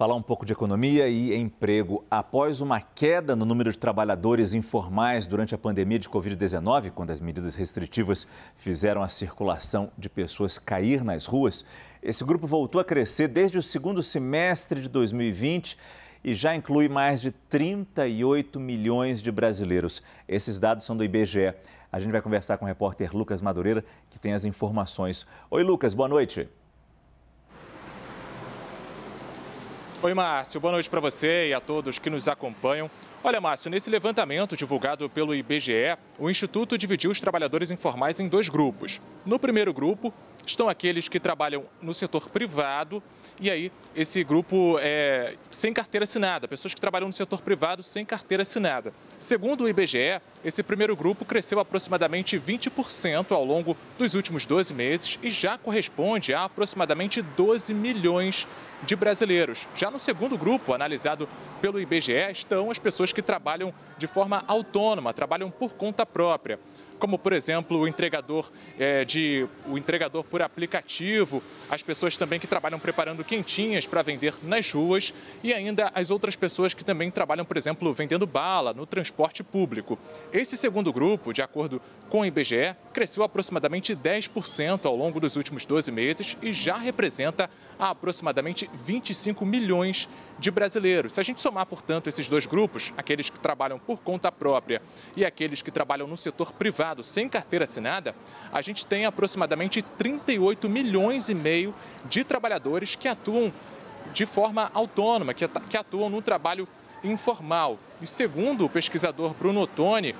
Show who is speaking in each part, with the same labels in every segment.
Speaker 1: Falar um pouco de economia e emprego. Após uma queda no número de trabalhadores informais durante a pandemia de Covid-19, quando as medidas restritivas fizeram a circulação de pessoas cair nas ruas, esse grupo voltou a crescer desde o segundo semestre de 2020 e já inclui mais de 38 milhões de brasileiros. Esses dados são do IBGE. A gente vai conversar com o repórter Lucas Madureira, que tem as informações. Oi, Lucas, boa noite.
Speaker 2: Oi, Márcio. Boa noite para você e a todos que nos acompanham. Olha, Márcio, nesse levantamento divulgado pelo IBGE, o Instituto dividiu os trabalhadores informais em dois grupos. No primeiro grupo, estão aqueles que trabalham no setor privado, e aí esse grupo é sem carteira assinada, pessoas que trabalham no setor privado sem carteira assinada. Segundo o IBGE, esse primeiro grupo cresceu aproximadamente 20% ao longo dos últimos 12 meses e já corresponde a aproximadamente 12 milhões de brasileiros. Já no segundo grupo, analisado pelo IBGE, estão as pessoas que trabalham de forma autônoma, trabalham por conta própria como por exemplo o entregador é, de o entregador por aplicativo, as pessoas também que trabalham preparando quentinhas para vender nas ruas e ainda as outras pessoas que também trabalham, por exemplo, vendendo bala no transporte público. Esse segundo grupo, de acordo com o IBGE, cresceu aproximadamente 10% ao longo dos últimos 12 meses e já representa aproximadamente 25 milhões de brasileiros. Se a gente somar, portanto, esses dois grupos, aqueles que trabalham por conta própria e aqueles que trabalham no setor privado sem carteira assinada, a gente tem aproximadamente 38 milhões e meio de trabalhadores que atuam de forma autônoma, que atuam no trabalho informal. E segundo o pesquisador Bruno Toni,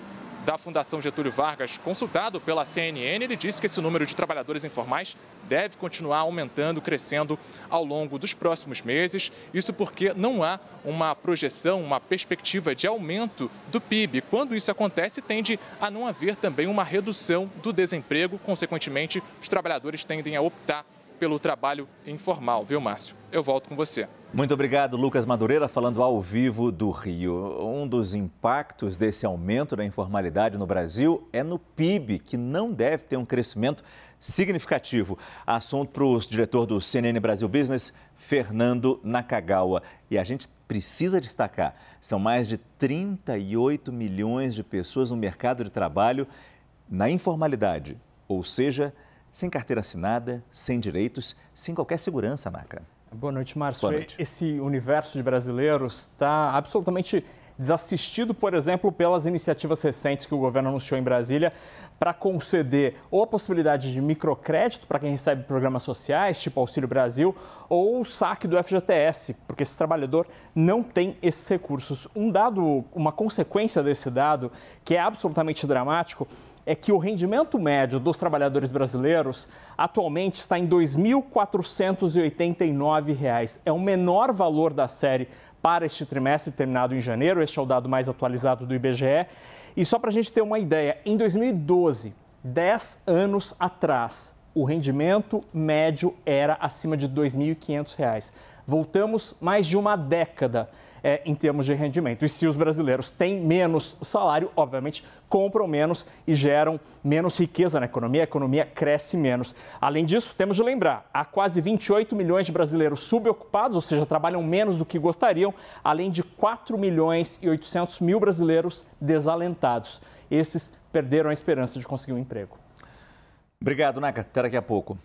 Speaker 2: da Fundação Getúlio Vargas, consultado pela CNN, ele disse que esse número de trabalhadores informais deve continuar aumentando, crescendo ao longo dos próximos meses. Isso porque não há uma projeção, uma perspectiva de aumento do PIB. Quando isso acontece, tende a não haver também uma redução do desemprego, consequentemente, os trabalhadores tendem a optar pelo trabalho informal, viu, Márcio? Eu volto com você.
Speaker 1: Muito obrigado, Lucas Madureira, falando ao vivo do Rio. Um dos impactos desse aumento da informalidade no Brasil é no PIB, que não deve ter um crescimento significativo. Assunto para o diretor do CNN Brasil Business, Fernando Nakagawa. E a gente precisa destacar: são mais de 38 milhões de pessoas no mercado de trabalho na informalidade, ou seja, sem carteira assinada, sem direitos, sem qualquer segurança, Maca.
Speaker 3: Boa noite, Márcio. Boa noite. Esse universo de brasileiros está absolutamente desassistido, por exemplo, pelas iniciativas recentes que o governo anunciou em Brasília para conceder ou a possibilidade de microcrédito para quem recebe programas sociais, tipo Auxílio Brasil, ou o saque do FGTS, porque esse trabalhador não tem esses recursos. Um dado, uma consequência desse dado, que é absolutamente dramático, é que o rendimento médio dos trabalhadores brasileiros atualmente está em R$ 2.489. É o menor valor da série para este trimestre, terminado em janeiro. Este é o dado mais atualizado do IBGE. E só para a gente ter uma ideia, em 2012, 10 anos atrás, o rendimento médio era acima de R$ 2.500. Voltamos mais de uma década é, em termos de rendimento. E se os brasileiros têm menos salário, obviamente compram menos e geram menos riqueza na economia, a economia cresce menos. Além disso, temos de lembrar: há quase 28 milhões de brasileiros subocupados, ou seja, trabalham menos do que gostariam, além de 4 milhões e 800 mil brasileiros desalentados. Esses perderam a esperança de conseguir um emprego. Obrigado, Naka. Até daqui a pouco.